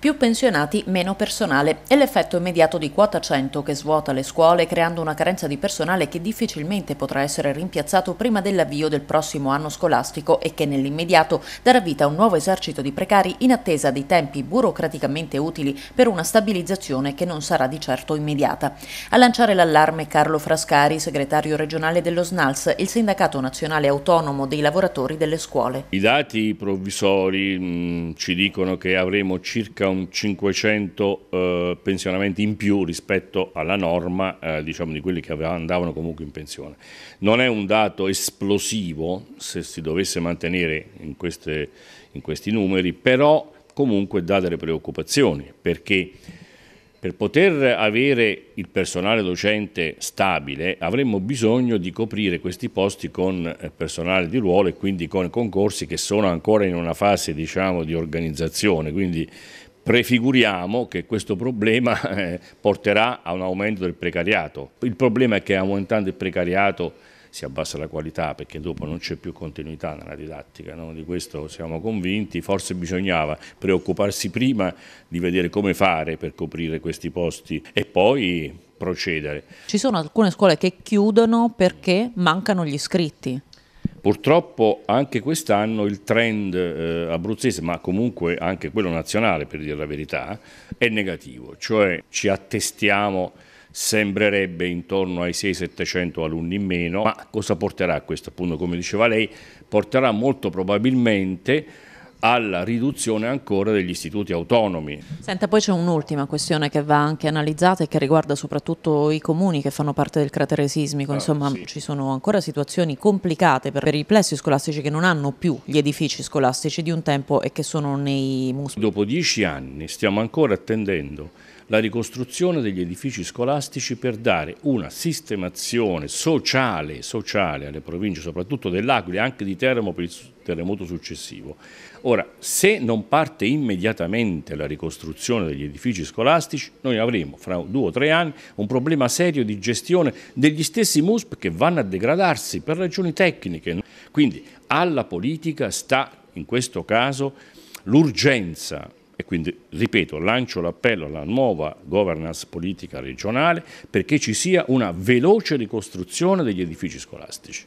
Più pensionati, meno personale. È l'effetto immediato di quota 100 che svuota le scuole creando una carenza di personale che difficilmente potrà essere rimpiazzato prima dell'avvio del prossimo anno scolastico e che nell'immediato darà vita a un nuovo esercito di precari in attesa dei tempi burocraticamente utili per una stabilizzazione che non sarà di certo immediata. A lanciare l'allarme Carlo Frascari, segretario regionale dello SNALS, il sindacato nazionale autonomo dei lavoratori delle scuole. I dati provvisori mh, mm, ci dicono che avremo circa un 500 eh, pensionamenti in più rispetto alla norma eh, diciamo, di quelli che andavano comunque in pensione. Non è un dato esplosivo se si dovesse mantenere in, queste, in questi numeri, però comunque dà delle preoccupazioni perché per poter avere il personale docente stabile avremmo bisogno di coprire questi posti con eh, personale di ruolo e quindi con concorsi che sono ancora in una fase diciamo, di organizzazione, quindi prefiguriamo che questo problema eh, porterà a un aumento del precariato. Il problema è che aumentando il precariato si abbassa la qualità perché dopo non c'è più continuità nella didattica, no? di questo siamo convinti, forse bisognava preoccuparsi prima di vedere come fare per coprire questi posti e poi procedere. Ci sono alcune scuole che chiudono perché mancano gli iscritti. Purtroppo anche quest'anno il trend eh, abruzzese, ma comunque anche quello nazionale per dire la verità, è negativo, cioè ci attestiamo sembrerebbe intorno ai 6-700 alunni in meno, ma cosa porterà a questo appunto come diceva lei? Porterà molto probabilmente alla riduzione ancora degli istituti autonomi. Senta, poi c'è un'ultima questione che va anche analizzata e che riguarda soprattutto i comuni che fanno parte del cratere sismico, ah, insomma ah, sì. ci sono ancora situazioni complicate per, per i plessi scolastici che non hanno più gli edifici scolastici di un tempo e che sono nei muscoli. Dopo dieci anni stiamo ancora attendendo la ricostruzione degli edifici scolastici per dare una sistemazione sociale, sociale alle province, soprattutto dell'Aquila e anche di Teramo per il terremoto successivo. Ora, se non parte immediatamente la ricostruzione degli edifici scolastici, noi avremo fra due o tre anni un problema serio di gestione degli stessi MUSP che vanno a degradarsi per ragioni tecniche. Quindi alla politica sta in questo caso l'urgenza e quindi, ripeto, lancio l'appello alla nuova governance politica regionale perché ci sia una veloce ricostruzione degli edifici scolastici.